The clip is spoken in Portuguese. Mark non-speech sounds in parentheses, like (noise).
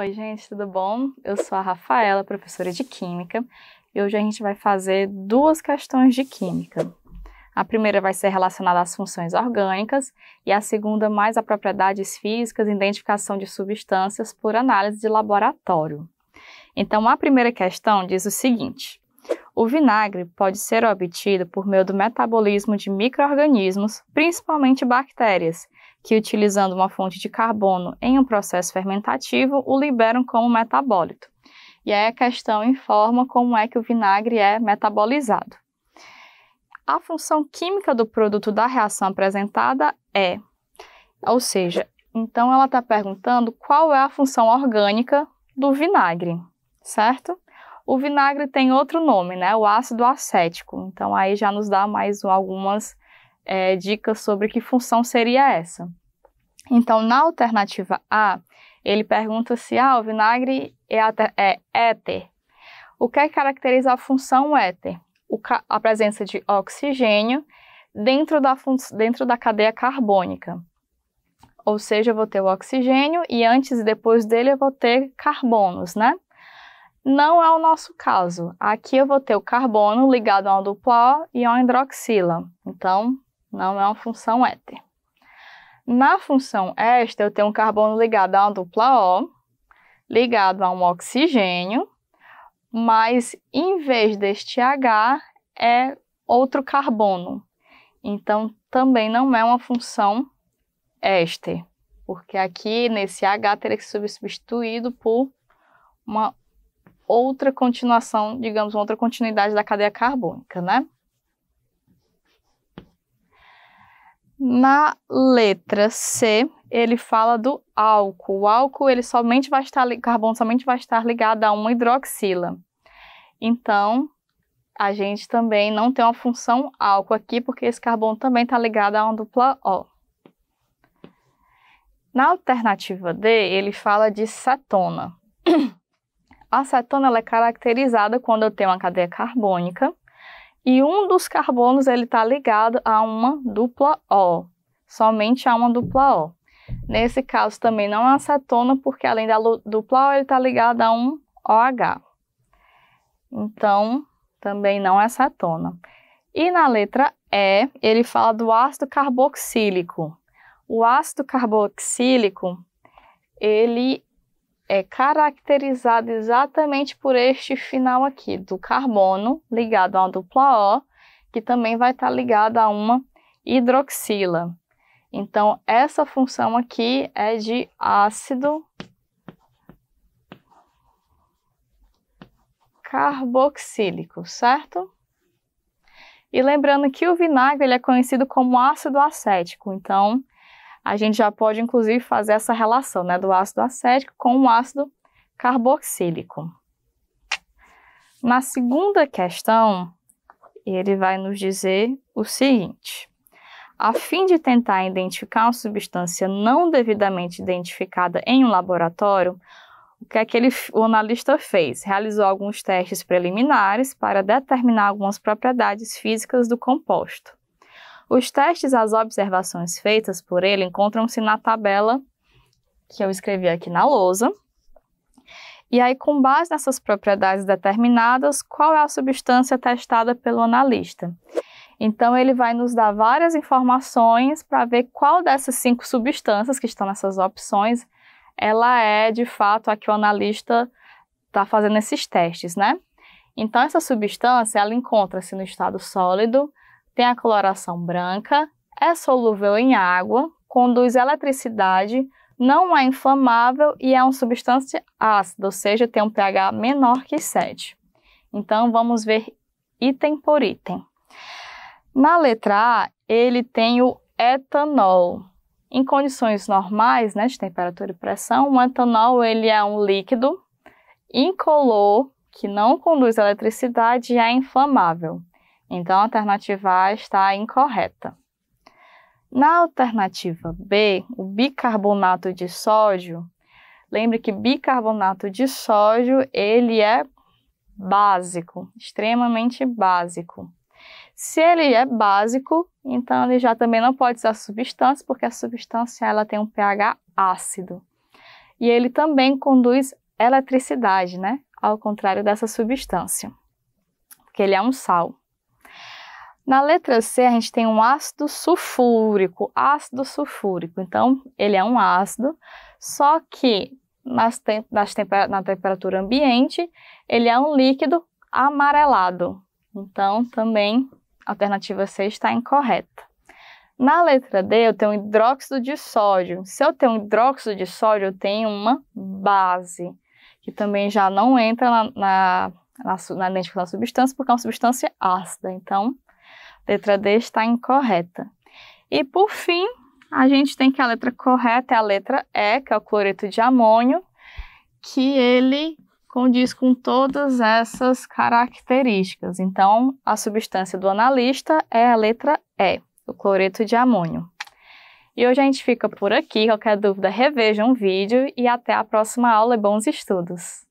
Oi, gente, tudo bom? Eu sou a Rafaela, professora de Química, e hoje a gente vai fazer duas questões de Química. A primeira vai ser relacionada às funções orgânicas e a segunda mais a propriedades físicas e identificação de substâncias por análise de laboratório. Então, a primeira questão diz o seguinte: o vinagre pode ser obtido por meio do metabolismo de microorganismos, principalmente bactérias, que, utilizando uma fonte de carbono em um processo fermentativo, o liberam como metabólito. E aí a questão informa como é que o vinagre é metabolizado. A função química do produto da reação apresentada é, ou seja, então ela está perguntando qual é a função orgânica do vinagre, certo? O vinagre tem outro nome, né? O ácido acético. Então aí já nos dá mais algumas é, dicas sobre que função seria essa. Então, na alternativa A, ele pergunta se ah, o vinagre é, é éter. O é que caracteriza a função éter? O a presença de oxigênio dentro da, dentro da cadeia carbônica. Ou seja, eu vou ter o oxigênio e antes e depois dele eu vou ter carbonos, né? Não é o nosso caso. Aqui eu vou ter o carbono ligado a uma dupla O e a uma hidroxila. Então, não é uma função éter. Na função éster, eu tenho um carbono ligado a uma dupla O, ligado a um oxigênio, mas em vez deste H, é outro carbono. Então, também não é uma função éster, porque aqui nesse H teria que ser substituído por uma outra continuação, digamos, uma outra continuidade da cadeia carbônica, né? Na letra C, ele fala do álcool. O álcool, ele somente vai estar, o carbono somente vai estar ligado a uma hidroxila. Então, a gente também não tem uma função álcool aqui, porque esse carbono também está ligado a uma dupla O. Na alternativa D, ele fala de cetona. (clears throat) A cetona é caracterizada quando eu tenho uma cadeia carbônica e um dos carbonos ele está ligado a uma dupla O, somente a uma dupla O. Nesse caso também não é acetona, porque além da dupla O ele está ligado a um OH. Então também não é acetona. E na letra E ele fala do ácido carboxílico. O ácido carboxílico ele é caracterizado exatamente por este final aqui, do carbono ligado a uma dupla O, que também vai estar ligado a uma hidroxila. Então, essa função aqui é de ácido carboxílico, certo? E lembrando que o vinagre ele é conhecido como ácido acético, então a gente já pode inclusive fazer essa relação né, do ácido acético com o ácido carboxílico. Na segunda questão, ele vai nos dizer o seguinte: a fim de tentar identificar uma substância não devidamente identificada em um laboratório, o que é que ele, o analista fez? Realizou alguns testes preliminares para determinar algumas propriedades físicas do composto. Os testes as observações feitas por ele encontram-se na tabela que eu escrevi aqui na lousa. E aí, com base nessas propriedades determinadas, qual é a substância testada pelo analista? Então, ele vai nos dar várias informações para ver qual dessas cinco substâncias que estão nessas opções ela é de fato a que o analista está fazendo esses testes, né? Então, essa substância ela encontra-se no estado sólido, tem a coloração branca, é solúvel em água, conduz eletricidade, não é inflamável e é uma substância ácida, ou seja, tem um pH menor que 7. Então vamos ver item por item. Na letra A, ele tem o etanol. Em condições normais, né, de temperatura e pressão, o etanol ele é um líquido incolor que não conduz eletricidade e é inflamável. Então, a alternativa A está incorreta. Na alternativa B, o bicarbonato de sódio, lembre que bicarbonato de sódio ele é básico, extremamente básico. Se ele é básico, então ele já também não pode ser a substância, porque a substância ela tem um pH ácido. E ele também conduz eletricidade, né? Ao contrário dessa substância, porque ele é um sal. Na letra C, a gente tem um ácido sulfúrico, ácido sulfúrico. Então, ele é um ácido, só que nas te nas na temperatura ambiente, ele é um líquido amarelado. Então, também a alternativa C está incorreta. Na letra D, eu tenho um hidróxido de sódio. Se eu tenho um hidróxido de sódio, eu tenho uma base, que também já não entra na, na, na, na identificação da substância, porque é uma substância ácida. Então, Letra D está incorreta. E por fim, a gente tem que a letra correta é a letra E, que é o cloreto de amônio, que ele condiz com todas essas características. Então, a substância do analista é a letra E, o cloreto de amônio. E hoje a gente fica por aqui. Qualquer dúvida, reveja um vídeo e até a próxima aula e bons estudos!